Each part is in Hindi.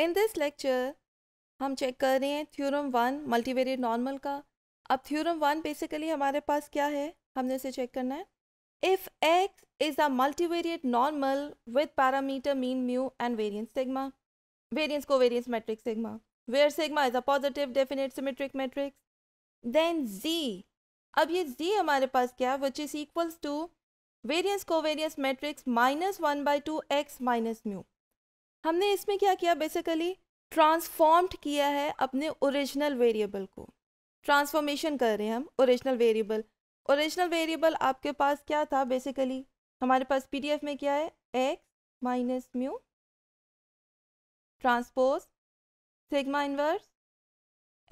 इन दिस लेक्चर हम चेक कर रहे हैं थ्योरम वन मल्टीवेरिएट नॉर्मल का अब थ्योरम वन बेसिकली हमारे पास क्या है हमने इसे चेक करना है if X is a multivariate normal with parameter mean mu and variance sigma variance covariance matrix sigma where sigma is a positive definite symmetric matrix then Z अब ये जी हमारे पास क्या which is equals to variance covariance matrix minus one by two X minus mu हमने इसमें क्या किया बेसिकली ट्रांसफॉर्म्ड किया है अपने ओरिजिनल वेरिएबल को ट्रांसफॉर्मेशन कर रहे हैं हम ओरिजिनल वेरिएबल ओरिजिनल वेरिएबल आपके पास क्या था बेसिकली हमारे पास पीडीएफ में क्या है X minus mu transpose sigma inverse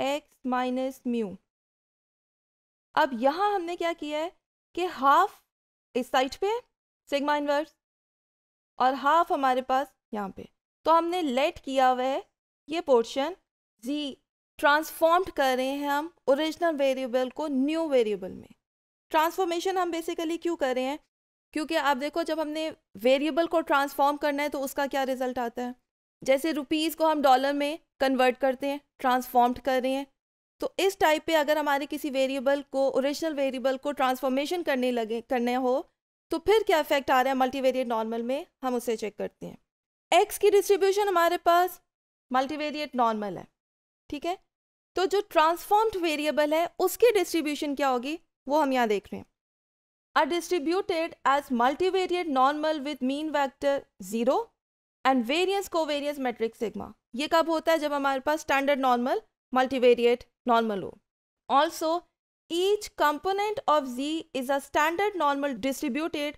X minus mu अब यहाँ हमने क्या किया है कि हाफ इस साइड पे सिग्मा इनवर्स और हाफ हमारे पास यहाँ पे तो हमने लेट किया हुआ है ये पोर्शन जी ट्रांसफॉर्म्ड कर रहे हैं हम ओरिजिनल वेरिएबल को न्यू वेरिएबल में ट्रांसफॉर्मेशन हम बेसिकली क्यों कर रहे हैं क्योंकि आप देखो जब हमने वेरिएबल को ट्रांसफॉर्म करना है तो उसका क्या रिजल्ट आता है जैसे रुपीज़ को हम डॉलर में कन्वर्ट करते हैं ट्रांसफॉर्म्ड कर रहे हैं तो इस टाइप पे अगर हमारे किसी वेरिएबल को ओरिजिनल वेरिएबल को ट्रांसफॉर्मेशन करने लगे करने हो तो फिर क्या इफेक्ट आ रहा है मल्टीवेरिएट नॉर्मल में हम उसे चेक करते हैं एक्स की डिस्ट्रीब्यूशन हमारे पास मल्टीवेरिएट नॉर्मल है ठीक है तो जो ट्रांसफॉर्म्ड वेरिएबल है उसकी डिस्ट्रीब्यूशन क्या होगी वो हम यहाँ देख रहे हैं are distributed as multivariate normal with mean vector zero and variance covariance matrix sigma ये कब होता है जब हमारे पास स्टैंडर्ड नॉर्मल मल्टीवेरिएट नॉर्मल हो also each component of Z is a standard normal distributed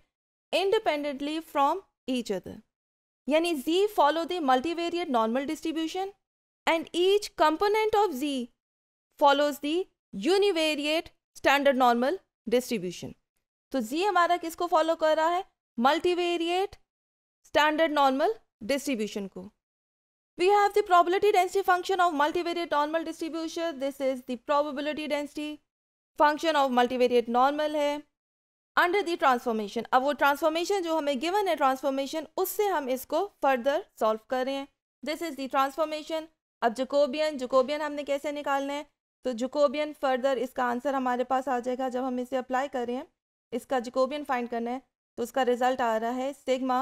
independently from each other यानी z follow the multivariate normal distribution and each component of z follows the univariate standard normal distribution तो z हमारा किसको फॉलो कर रहा है मल्टीवेरिएट स्टैंडर्ड नॉर्मल डिस्ट्रीब्यूशन को we have the probability density function of multivariate normal distribution this is the probability density function of multivariate normal है अंडर दी ट्रांसफॉर्मेशन अब वो ट्रांसफॉर्मेशन जो हमें गिवन है ट्रांसफॉर्मेशन उससे हम इसको फर्दर सॉल्व कर रहे हैं दिस इज़ दी ट्रांसफॉर्मेशन अब जुकोबियन जुकोबियन हमने कैसे निकालना है तो जुकोबियन फर्दर इसका आंसर हमारे पास आ जाएगा जब हम इसे अप्लाई कर रहे हैं इसका जुकोबियन फाइंड करना है तो उसका रिजल्ट आ रहा है sigma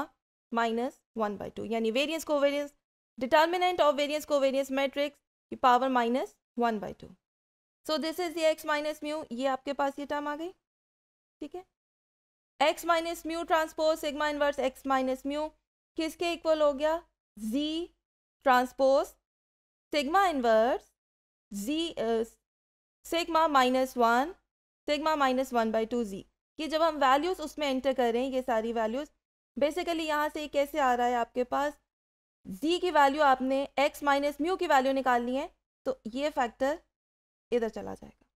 minus one by two यानी variance covariance determinant of variance covariance matrix की power minus one by two so this is the X minus mu ये आपके पास ये टर्म आ गई ठीक है X minus mu transpose sigma inverse X minus mu किसके इक्वल हो गया Z transpose sigma inverse Z sigma minus one sigma minus one by two Z कि जब हम वैल्यूज़ उसमें एंटर कर रहे हैं ये सारी वैल्यूज़ बेसिकली यहाँ से कैसे आ रहा है आपके पास जी की वैल्यू आपने एक्स माइनस म्यू की वैल्यू निकालनी है तो ये फैक्टर इधर चला जाएगा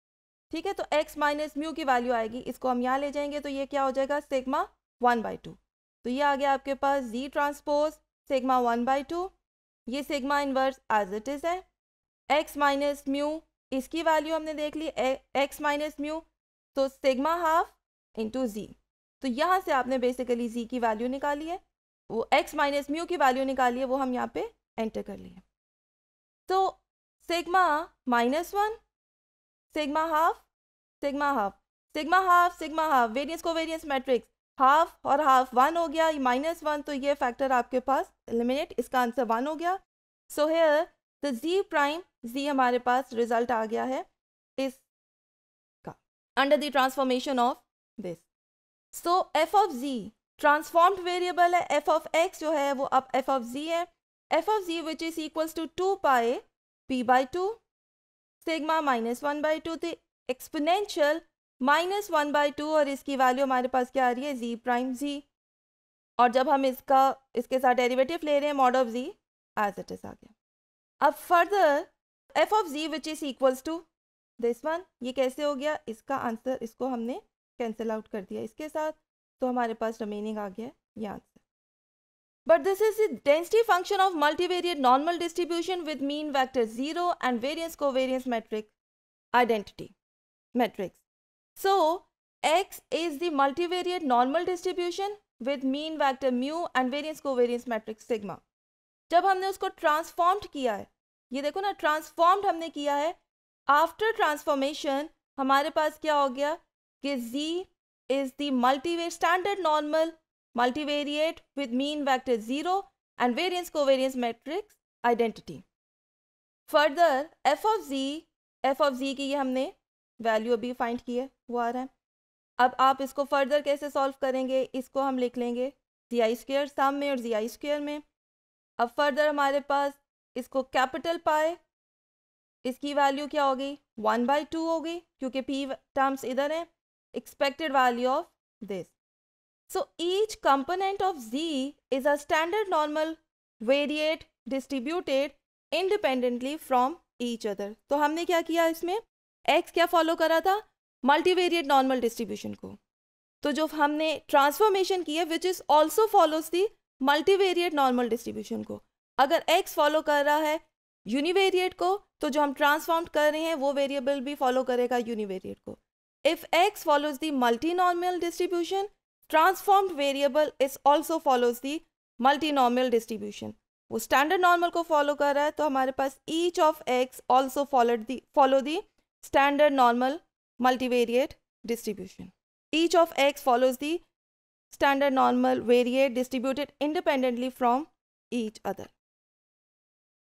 ठीक है तो x माइनस म्यू की वैल्यू आएगी इसको हम यहाँ ले जाएंगे तो ये क्या हो जाएगा सेगमा वन बाई टू तो ये आ गया आपके पास z transpose sigma one by two ये sigma inverse as it is है x माइनस म्यू इसकी वैल्यू हमने देख ली x माइनस म्यू तो सेगमा हाफ इंटू जी तो यहाँ से आपने बेसिकली जी की वैल्यू निकाली है वो एक्स माइनस म्यू की वैल्यू निकाली है वो हम यहाँ पे एंटर कर लिए तो sigma minus one sigma half sigma half sigma half sigma half variance covariance matrix half और हाफ वन हो गया माइनस वन तो ये फैक्टर आपके पास एलिमिनेट इसका आंसर वन हो गया so here the Z prime Z हमारे पास रिजल्ट आ गया है इस का under the transformation of this so F of Z transformed variable है एफ ऑफ एक्स जो है वो अब एफ ऑफ जी है F of Z which is equals to two pi P by two sigma minus one by two the exponential minus one by two और इसकी वैल्यू हमारे पास क्या आ रही है जी प्राइम जी और जब हम इसका इसके साथ डेरिवेटिव ले रहे हैं mod of Z as it is आ गया अब further F of Z which is equals to this one ये कैसे हो गया इसका आंसर इसको हमने कैंसिल आउट कर दिया इसके साथ तो हमारे पास रिमेनिंग आ गया ये answer But this is the density function of multivariate normal distribution with mean vector 0 and variance covariance metric identity matrix. So, X is the multivariate normal distribution with mean vector mu and variance covariance matrix sigma. जब हमने उसको transformed किया है ये देखो ना transformed हमने किया है After transformation, हमारे पास क्या हो गया कि z is the multivariate standard normal. multivariate with mean vector 0 and variance covariance matrix identity. Further, f of z, f of z की ये हमने वैल्यू अभी फाइंड किए वो आ रहा है अब आप इसको फर्दर कैसे सॉल्व करेंगे इसको हम लिख लेंगे जी आई स्क्र सम में और जी आई स्क्र में अब फर्दर हमारे पास इसको कैपिटल पाए इसकी वैल्यू क्या होगी वन बाई टू होगी क्योंकि पी टर्म्स इधर हैं expected value of this So each component of Z is a standard normal variate distributed independently from each other. तो हमने क्या किया इसमें X क्या फॉलो करा था मल्टीवेरिएट नॉर्मल डिस्ट्रीब्यूशन को तो जो हमने ट्रांसफॉर्मेशन की है which is also follows the multivariate normal distribution को अगर x फॉलो कर रहा है यूनिवेरिएट को तो जो हम ट्रांसफॉर्म कर रहे हैं वो वेरिएबल भी फॉलो करेगा यूनिवेरिएट को if x follows the multi normal distribution transformed variable is also follows the multinomial distribution wo standard normal ko follow kar raha hai each of x also followed the follow the standard normal multivariate distribution each of x follows the standard normal variate distributed independently from each other